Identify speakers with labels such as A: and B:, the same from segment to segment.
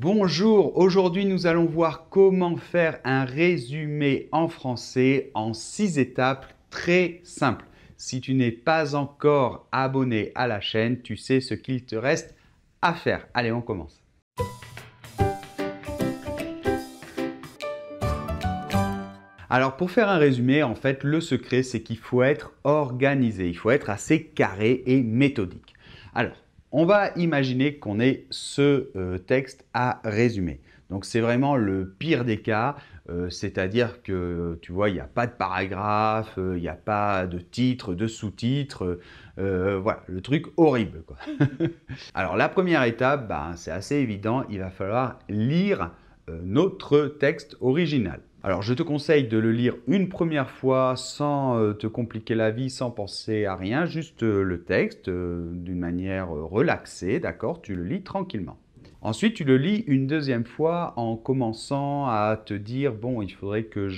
A: Bonjour, aujourd'hui nous allons voir comment faire un résumé en français en six étapes très simples. Si tu n'es pas encore abonné à la chaîne, tu sais ce qu'il te reste à faire. Allez, on commence. Alors pour faire un résumé, en fait, le secret, c'est qu'il faut être organisé, il faut être assez carré et méthodique. Alors, on va imaginer qu'on ait ce euh, texte à résumer. Donc c'est vraiment le pire des cas, euh, c'est-à-dire que tu vois, il n'y a pas de paragraphe, euh, il n'y a pas de titre, de sous-titre, voilà, le truc horrible. Alors la première étape, ben, c'est assez évident, il va falloir lire notre texte original. Alors je te conseille de le lire une première fois sans euh, te compliquer la vie, sans penser à rien, juste euh, le texte euh, d'une manière relaxée, d'accord Tu le lis tranquillement. Ensuite, tu le lis une deuxième fois en commençant à te dire, bon, il faudrait que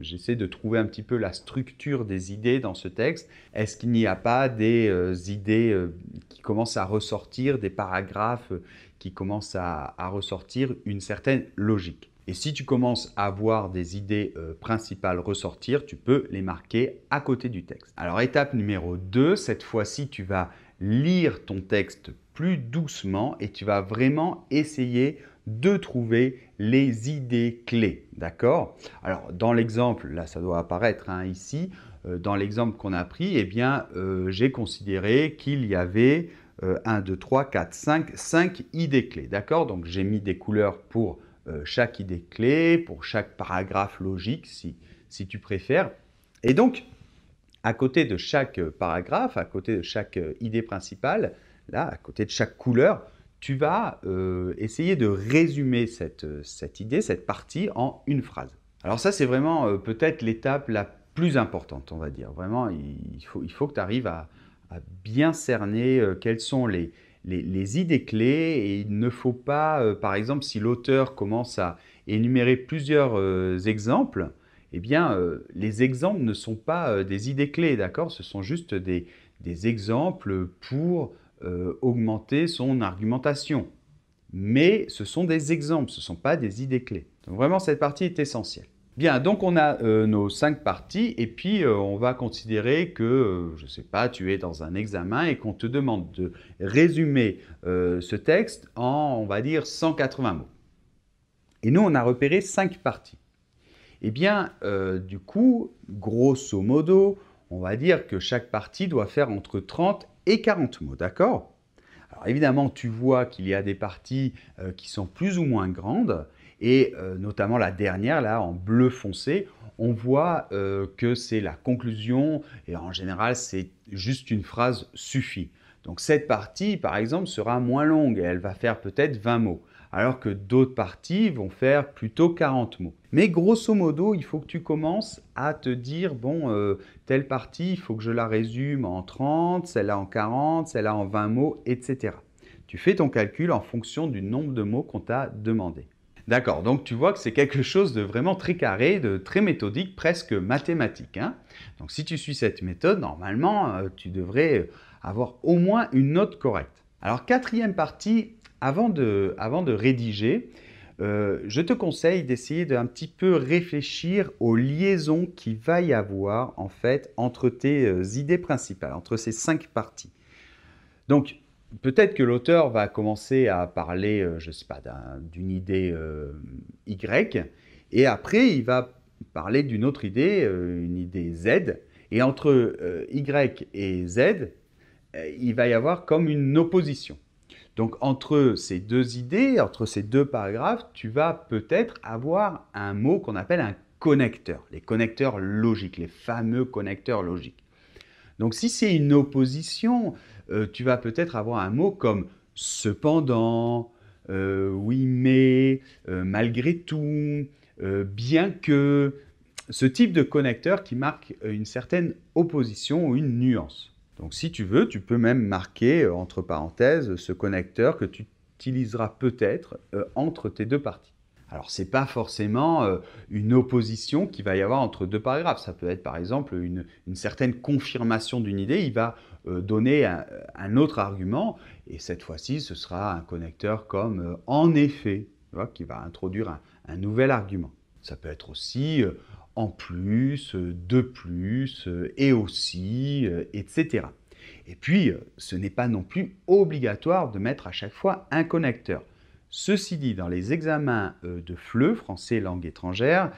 A: j'essaie de trouver un petit peu la structure des idées dans ce texte. Est-ce qu'il n'y a pas des idées qui commencent à ressortir, des paragraphes qui commencent à ressortir une certaine logique et si tu commences à voir des idées euh, principales ressortir, tu peux les marquer à côté du texte. Alors étape numéro 2, cette fois-ci, tu vas lire ton texte plus doucement et tu vas vraiment essayer de trouver les idées clés. D'accord Alors dans l'exemple, là ça doit apparaître hein, ici, euh, dans l'exemple qu'on a pris, eh bien euh, j'ai considéré qu'il y avait 1, 2, 3, 4, 5, 5 idées clés. D'accord Donc j'ai mis des couleurs pour euh, chaque idée clé, pour chaque paragraphe logique, si, si tu préfères. Et donc, à côté de chaque paragraphe, à côté de chaque euh, idée principale, là, à côté de chaque couleur, tu vas euh, essayer de résumer cette, cette, idée, cette partie en une phrase. Alors ça, c'est vraiment peut-être l'étape la plus importante, on va dire. Vraiment, il faut, il faut que tu arrives à, bien cerner quels quelles sont les, les, idées clés et il ne faut pas, euh, par exemple, si l'auteur commence à énumérer plusieurs euh, exemples, eh bien, euh, les exemples ne sont pas des idées clés, d'accord Ce sont juste des, des exemples pour augmenter son argumentation. Mais ce sont des exemples, ce ne sont pas des idées clés. Donc vraiment, cette partie est essentielle. Bien, donc on a euh, nos cinq parties et puis euh, on va considérer que, euh, je ne sais pas, tu es dans un examen et qu'on te demande de résumer ce texte en, on va dire, 180 mots. Et nous, on a repéré cinq parties. Eh bien, du coup, grosso modo, on va dire que chaque partie doit faire entre 30 et 40 mots, d'accord Alors évidemment, tu vois qu'il y a des parties qui sont plus ou moins grandes et euh, notamment la dernière, là, en bleu foncé, on voit euh, que c'est la conclusion, et en général, c'est juste une phrase suffit. Donc cette partie, par exemple, sera moins longue, et elle va faire peut-être 20 mots, alors que d'autres parties vont faire plutôt 40 mots. Mais grosso modo, il faut que tu commences à te dire, bon, euh, telle partie, il faut que je la résume en 30, celle-là en 40, celle-là en 20 mots, etc. Tu fais ton calcul en fonction du nombre de mots qu'on t'a demandé. D'accord, donc tu vois que c'est quelque chose de vraiment très carré, de très méthodique, presque mathématique. Hein. donc si tu suis cette méthode, normalement, euh, tu devrais euh, avoir au moins une note correcte. Alors quatrième partie, avant de, avant de rédiger, euh, je te conseille d'essayer d'un petit peu réfléchir aux liaisons qu'il va y avoir en fait entre tes idées principales, entre ces cinq parties. Donc peut-être que l'auteur va commencer à parler, euh, je ne sais pas, d'une idée euh, Y, et après il va parler d'une autre idée, euh, une idée Z, et entre Y et Z, il va y avoir comme une opposition. Donc entre ces deux idées, entre ces deux paragraphes, tu vas peut-être avoir un mot qu'on appelle un connecteur, les connecteurs logiques, les fameux connecteurs logiques. Donc si c'est une opposition, euh, tu vas peut-être avoir un mot comme cependant, euh, oui mais, euh, malgré tout, bien que, ce type de connecteur qui marque une certaine opposition ou une nuance. Donc si tu veux, tu peux même marquer entre parenthèses ce connecteur que tu utiliseras peut-être entre tes deux parties. Alors ce n'est pas forcément euh, une opposition qui va y avoir entre deux paragraphes. Ça peut être par exemple une, certaine confirmation d'une idée. Il va euh, donner un, autre argument et cette fois-ci ce sera un connecteur comme euh, en effet qui va introduire un, nouvel argument. Ça peut être aussi en plus, de plus, et aussi, etc. Et puis, ce n'est pas non plus obligatoire de mettre à chaque fois un connecteur. Ceci dit, dans les examens euh, de FLE, français langue étrangère,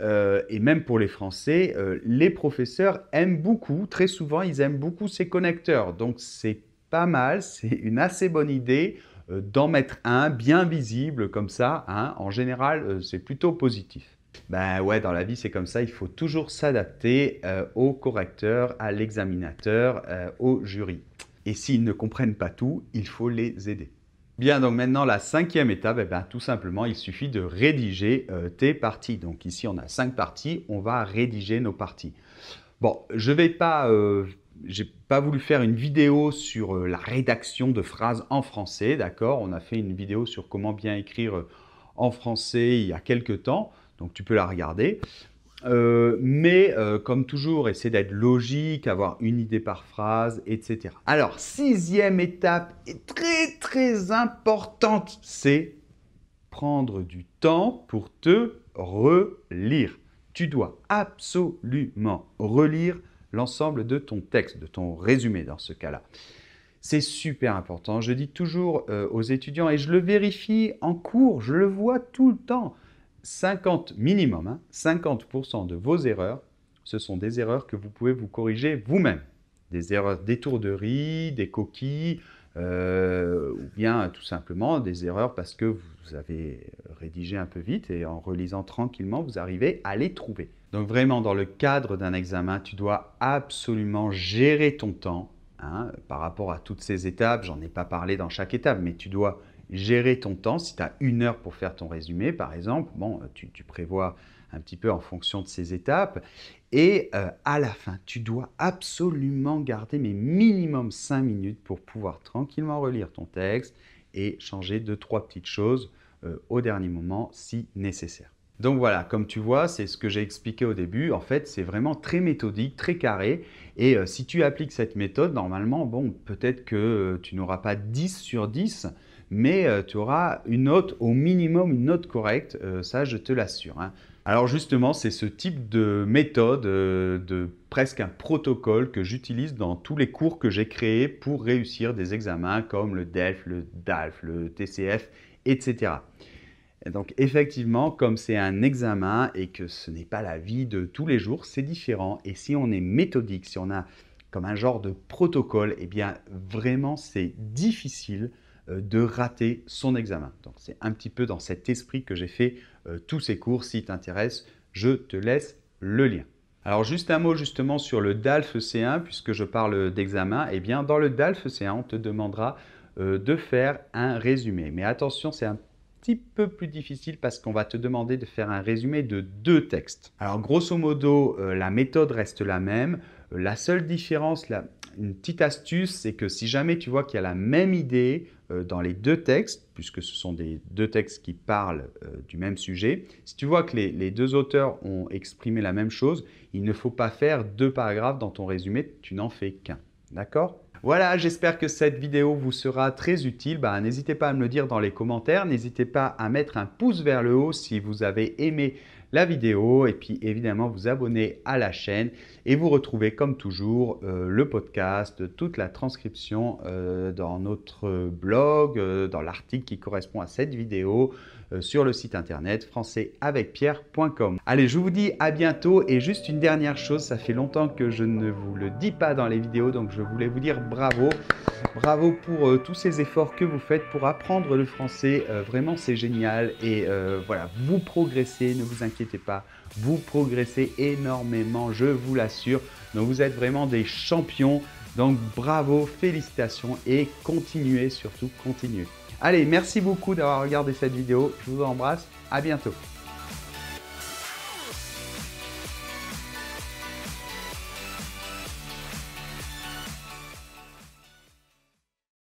A: euh, et même pour les Français, euh, les professeurs aiment beaucoup, très souvent, ils aiment beaucoup ces connecteurs. Donc c'est pas mal, c'est une assez bonne idée d'en mettre un bien visible comme ça. Hein. En général, c'est plutôt positif. Ben ouais, dans la vie, c'est comme ça, il faut toujours s'adapter au correcteur, à l'examinateur, au jury. Et s'ils ne comprennent pas tout, il faut les aider. Bien, donc maintenant la cinquième étape, eh bien, tout simplement, il suffit de rédiger euh, tes parties. Donc ici, on a cinq parties, on va rédiger nos parties. Bon, je vais pas, euh, j'ai pas voulu faire une vidéo sur euh, la rédaction de phrases en français, d'accord On a fait une vidéo sur comment bien écrire en français il y a quelques temps, donc tu peux la regarder. mais comme toujours, essayer d'être logique, avoir une idée par phrase, etc. Alors, sixième étape, est très très importante, c'est prendre du temps pour te relire. Tu dois absolument relire l'ensemble de ton texte, de ton résumé dans ce cas-là. C'est super important. Je dis toujours euh, aux étudiants, et je le vérifie en cours, je le vois tout le temps, 50 minimum, 50% hein, de vos erreurs, ce sont des erreurs que vous pouvez vous corriger vous-même. Des erreurs d'étourderie, des coquilles, euh, ou bien tout simplement des erreurs parce que vous avez rédigé un peu vite et en relisant tranquillement, vous arrivez à les trouver. Donc vraiment, dans le cadre d'un examen, tu dois absolument gérer ton temps hein, par rapport à toutes ces étapes. J'en ai pas parlé dans chaque étape, mais tu dois gérer ton temps. Si tu as une heure pour faire ton résumé, par exemple, bon, tu prévois un petit peu en fonction de ces étapes. Et euh, à la fin, tu dois absolument garder mes minimum 5 minutes pour pouvoir tranquillement relire ton texte et changer deux, trois petites choses euh, au dernier moment si nécessaire. Donc voilà, comme tu vois, c'est ce que j'ai expliqué au début. En fait, c'est vraiment très méthodique, très carré. Et euh, si tu appliques cette méthode, normalement, bon, peut-être que tu n'auras pas 10 sur 10, mais tu auras une note, au minimum une note correcte. ça, je te l'assure. Hein. Alors justement, c'est ce type de méthode, euh, de presque un protocole que j'utilise dans tous les cours que j'ai créés pour réussir des examens comme le DELF, le DALF, le TCF, etc. Donc effectivement, comme c'est un examen et que ce n'est pas la vie de tous les jours, c'est différent. Et si on est méthodique, si on a comme un genre de protocole, eh bien vraiment c'est difficile euh, de rater son examen. Donc c'est un petit peu dans cet esprit que j'ai fait euh, tous ces cours si t'intéresses, Je te laisse le lien. Alors juste un mot justement sur le DALF C1 puisque je parle d'examen. Eh bien dans le DALF C1 on te demandera euh, de faire un résumé. Mais attention c'est un petit peu plus difficile parce qu'on va te demander de faire un résumé de deux textes. Alors grosso modo, euh, la méthode reste la même. la seule différence, la, une petite astuce, c'est que si jamais tu vois qu'il y a la même idée euh, dans les deux textes, puisque ce sont des deux textes qui parlent euh, du même sujet, si tu vois que les, deux auteurs ont exprimé la même chose, il ne faut pas faire deux paragraphes dans ton résumé, tu n'en fais qu'un. D'accord voilà, j'espère que cette vidéo vous sera très utile. Bah, n'hésitez pas à me le dire dans les commentaires. N'hésitez pas à mettre un pouce vers le haut si vous avez aimé la vidéo et puis évidemment vous abonner à la chaîne et vous retrouvez comme toujours euh, le podcast, toute la transcription euh, dans notre blog, euh, dans l'article qui correspond à cette vidéo, euh, sur le site internet françaisavecpierre.com. Allez, je vous dis à bientôt et juste une dernière chose, ça fait longtemps que je ne vous le dis pas dans les vidéos, donc je voulais vous dire bravo. Bravo pour euh, tous ces efforts que vous faites pour apprendre le français. Euh, vraiment, c'est génial. Et voilà, vous progressez, ne vous inquiétez pas. Vous progressez énormément, je vous l'assure. Donc, vous êtes vraiment des champions. Donc, bravo, félicitations et continuez, surtout continuez. Allez, merci beaucoup d'avoir regardé cette vidéo. Je vous embrasse. À bientôt.